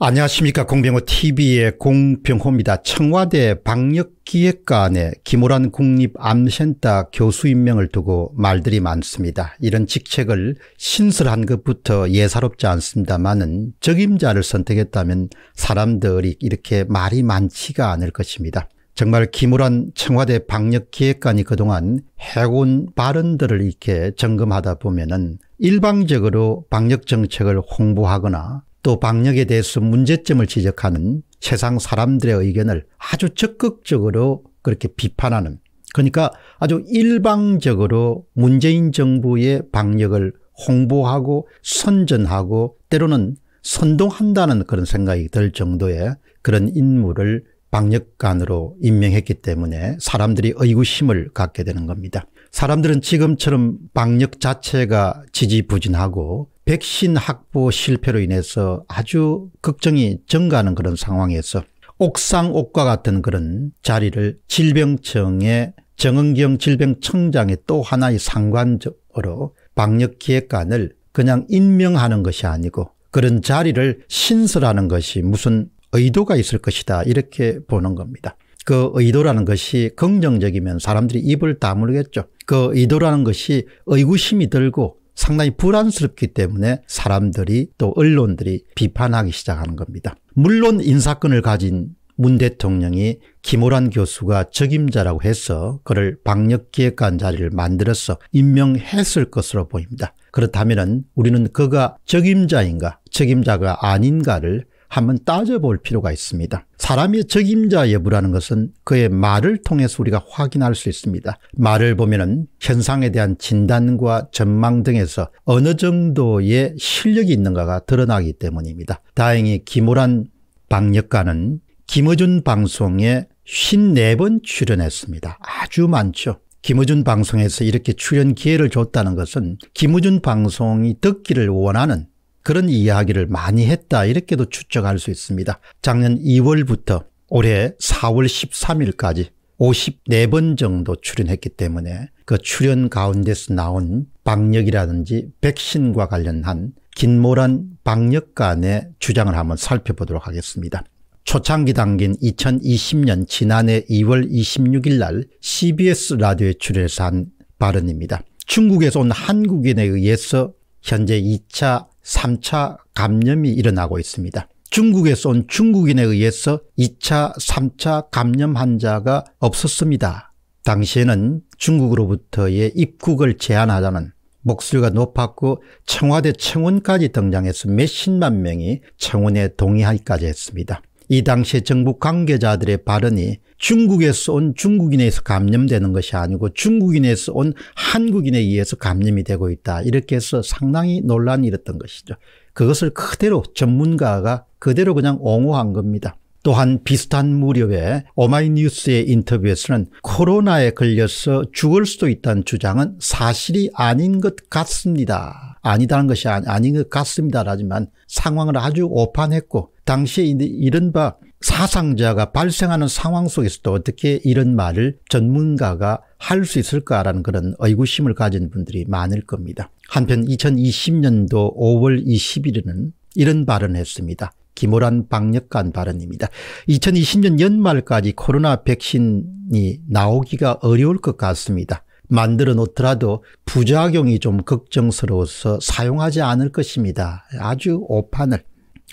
안녕하십니까 공병호 tv의 공병호입니다. 청와대 방역기획관의 김호란 국립암센터 교수 임명을 두고 말들이 많습니다. 이런 직책을 신설한 것부터 예사롭지 않습니다만은 적임자를 선택했다면 사람들이 이렇게 말이 많지가 않을 것입니다. 정말 김우란 청와대 방역기획관이 그동안 해온 발언들을 이렇게 점검하다 보면은 일방적으로 방역정책을 홍보하거나 또 방역에 대해서 문제점을 지적하는 세상 사람들의 의견을 아주 적극적으로 그렇게 비판하는 그러니까 아주 일방적으로 문재인 정부의 방역을 홍보하고 선전하고 때로는 선동한다는 그런 생각이 들 정도의 그런 인물을 방역관으로 임명했기 때문에 사람들이 의구심을 갖게 되는 겁니다. 사람들은 지금처럼 방역 자체가 지지부진하고 백신 확보 실패로 인해서 아주 걱정이 증가하는 그런 상황에서 옥상옥과 같은 그런 자리를 질병청에 정은경 질병청장의 또 하나의 상관적으로 방역기획관을 그냥 임명하는 것이 아니고 그런 자리를 신설하는 것이 무슨 의도가 있을 것이다 이렇게 보는 겁니다. 그 의도라는 것이 긍정적이면 사람들이 입을 다물겠죠. 그 의도라는 것이 의구심이 들고 상당히 불안스럽기 때문에 사람들이 또 언론들이 비판하기 시작하는 겁니다. 물론 인사권을 가진 문 대통령이 김호란 교수가 적임자라고 해서 그를 방역기획관 자리를 만들어서 임명했을 것으로 보입니다. 그렇다면 우리는 그가 적임자인가 적임자가 아닌가를 한번 따져볼 필요가 있습니다. 사람의 적임자 여부라는 것은 그의 말을 통해서 우리가 확인할 수 있습니다. 말을 보면 은 현상에 대한 진단과 전망 등에서 어느 정도의 실력이 있는가가 드러나기 때문입니다. 다행히 김호란 방역가는 김어준 방송에 54번 출연했습니다. 아주 많죠. 김우준 방송에서 이렇게 출연 기회를 줬다는 것은 김우준 방송이 듣기를 원하는 그런 이야기를 많이 했다 이렇게도 추측할 수 있습니다. 작년 2월부터 올해 4월 13일까지 54번 정도 출연했기 때문에 그 출연 가운데서 나온 방역이라든지 백신과 관련한 긴모란 방역관의 주장을 한번 살펴보도록 하겠습니다. 초창기 단계 2020년 지난해 2월 26일 날 CBS 라디오에 출연해서 한 발언입니다. 중국에서 온 한국인에 의해서 현재 2차 3차 감염이 일어나고 있습니다. 중국에서 온 중국인에 의해서 2차, 3차 감염 환자가 없었습니다. 당시에는 중국으로부터의 입국을 제한하자는 목소리가 높았고 청와대 청원까지 등장해서 몇십만 명이 청원에 동의하기까지 했습니다. 이 당시 정부 관계자들의 발언이 중국에서 온 중국인에서 감염되는 것이 아니고 중국인에서 온 한국인에 의해서 감염이 되고 있다. 이렇게 해서 상당히 논란이 일었던 것이죠. 그것을 그대로 전문가가 그대로 그냥 옹호한 겁니다. 또한 비슷한 무렵에 오마이뉴스의 인터뷰에서는 코로나에 걸려서 죽을 수도 있다는 주장은 사실이 아닌 것 같습니다. 아니다는 것이 아닌 것 같습니다라지만 상황을 아주 오판했고 당시에 이른바 사상자가 발생하는 상황 속에서도 어떻게 이런 말을 전문가가 할 수 있을까라는 그런 의구심을 가진 분들이 많을 겁니다. 한편 2020년도 5월 20일에는 이런 발언했습니다. 김호란 박력관 발언입니다. 2020년 연말까지 코로나 백신이 나오기가 어려울 것 같습니다. 만들어 놓더라도 부작용이 좀 걱정스러워서 사용하지 않을 것입니다. 아주 오판을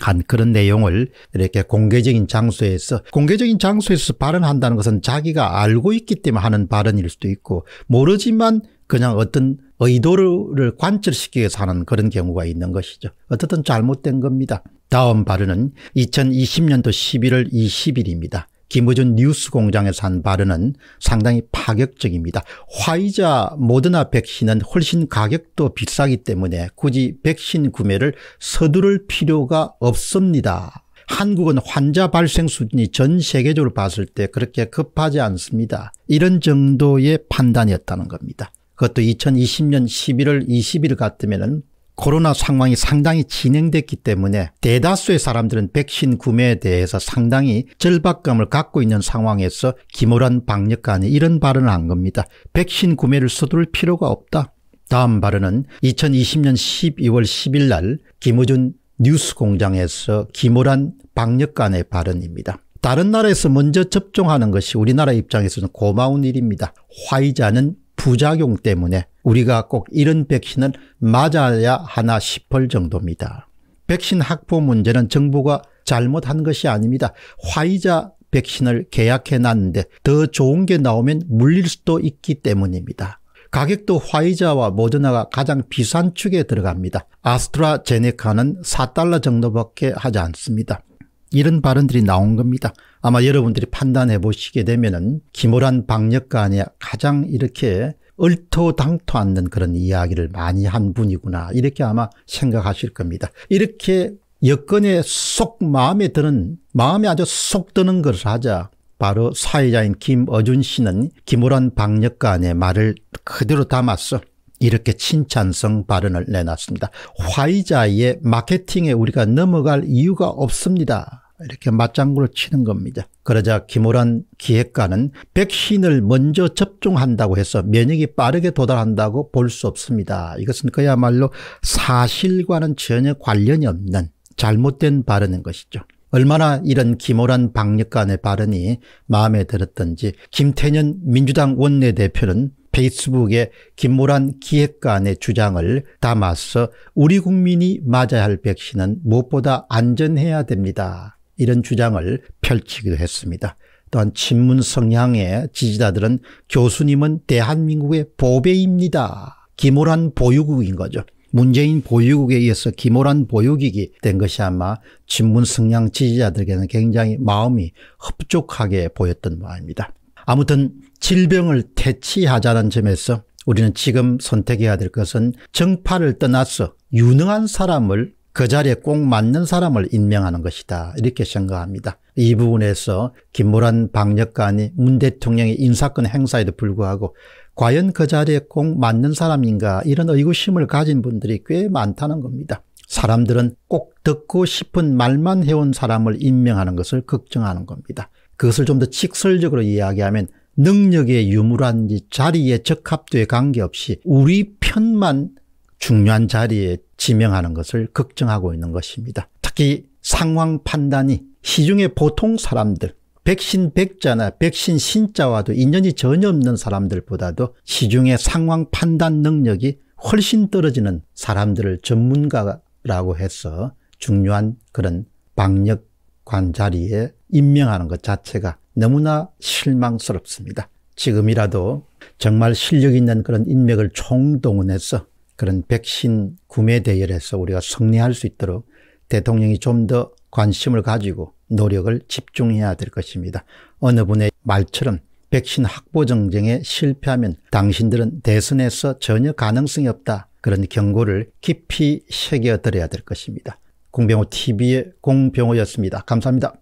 한 그런 내용을 이렇게 공개적인 장소에서 공개적인 장소에서 발언한다는 것은 자기가 알고 있기 때문에 하는 발언일 수도 있고 모르지만 그냥 어떤 의도를 관철시키기 위해서 하는 그런 경우가 있는 것이죠. 어쨌든 잘못된 겁니다. 다음 발언은 2020년도 11월 20일입니다. 김어준 뉴스공장에서 한 발언은 상당히 파격적입니다. 화이자 모더나 백신은 훨씬 가격도 비싸기 때문에 굳이 백신 구매를 서두를 필요가 없습니다. 한국은 환자 발생 수준이 전 세계적으로 봤을 때 그렇게 급하지 않습니다. 이런 정도의 판단이었다는 겁니다. 그것도 2020년 11월 20일 같으면 코로나 상황이 상당히 진행됐기 때문에 대다수의 사람들은 백신 구매에 대해서 상당히 절박감을 갖고 있는 상황에서 김호란 방역관이 이런 발언을 한 겁니다. 백신 구매를 서두를 필요가 없다. 다음 발언은 2020년 12월 10일 날 김우준 뉴스공장에서 김호란 방역관의 발언입니다. 다른 나라에서 먼저 접종하는 것이 우리나라 입장에서는 고마운 일입니다. 화이자는 부작용 때문에 우리가 꼭 이런 백신을 맞아야 하나 싶을 정도입니다. 백신 확보 문제는 정부가 잘못한 것이 아닙니다. 화이자 백신을 계약해 놨는데 더 좋은 게 나오면 물릴 수도 있기 때문입니다. 가격도 화이자와 모더나가 가장 비싼 축에 들어갑니다. 아스트라제네카는 4달러 정도밖에 하지 않습니다. 이런 발언들이 나온 겁니다. 아마 여러분들이 판단해 보시게 되면 은 김호란 박력관이 가장 이렇게 얼토당토 않는 그런 이야기를 많이 한 분이구나 이렇게 아마 생각하실 겁니다. 이렇게 여건에 속 마음에 드는 마음에 아주 쏙 드는 것을 하자 바로 사회자인 김어준 씨는 김호란 박력관의 말을 그대로 담았어. 이렇게 칭찬성 발언을 내놨습니다. 화이자의 마케팅에 우리가 넘어갈 이유가 없습니다. 이렇게 맞장구를 치는 겁니다. 그러자 김호란 기획관은 백신을 먼저 접종한다고 해서 면역이 빠르게 도달한다고 볼 수 없습니다. 이것은 그야말로 사실과는 전혀 관련이 없는 잘못된 발언인 것이죠. 얼마나 이런 김호란 박력관의 발언이 마음에 들었던지 김태년 민주당 원내대표는 페이스북에 김모란 기획관의 주장을 담아서 우리 국민이 맞아야 할 백신은 무엇보다 안전해야 됩니다. 이런 주장을 펼치기도 했습니다. 또한 친문 성향의 지지자들은 교수님은 대한민국의 보배입니다. 김오란 보유국인 거죠. 문재인 보유국에 의해서 김오란 보유국이 된 것이 아마 친문 성향 지지자들에게는 굉장히 마음이 흡족하게 보였던 모양입니다. 아무튼 질병을 퇴치하자는 점에서 우리는 지금 선택해야 될 것은 정파를 떠나서 유능한 사람을 그 자리에 꼭 맞는 사람을 임명하는 것이다. 이렇게 생각합니다. 이 부분에서 김모란 방역관이 문 대통령의 인사권 행사에도 불구하고 과연 그 자리에 꼭 맞는 사람인가 이런 의구심을 가진 분들이 꽤 많다는 겁니다. 사람들은 꼭 듣고 싶은 말만 해온 사람을 임명하는 것을 걱정하는 겁니다. 그것을 좀 더 직설적으로 이야기하면 능력의 유무란지 자리의 적합도에 관계없이 우리 편만 중요한 자리에 지명하는 것을 걱정하고 있는 것입니다. 특히 상황 판단이 시중에 보통 사람들 백신 백자나 백신 신자와도 인연이 전혀 없는 사람들보다도 시중의 상황 판단 능력이 훨씬 떨어지는 사람들을 전문가라고 해서 중요한 그런 방역관 자리에 임명하는 것 자체가 너무나 실망스럽습니다. 지금이라도 정말 실력 있는 그런 인맥을 총동원해서 그런 백신 구매 대열에서 우리가 승리할 수 있도록 대통령이 좀 더 관심을 가지고 노력을 집중해야 될 것입니다. 어느 분의 말처럼 백신 확보 정쟁에 실패하면 당신들은 대선에서 전혀 가능성이 없다. 그런 경고를 깊이 새겨들어야 될 것입니다. 공병호 TV의 공병호였습니다. 감사합니다.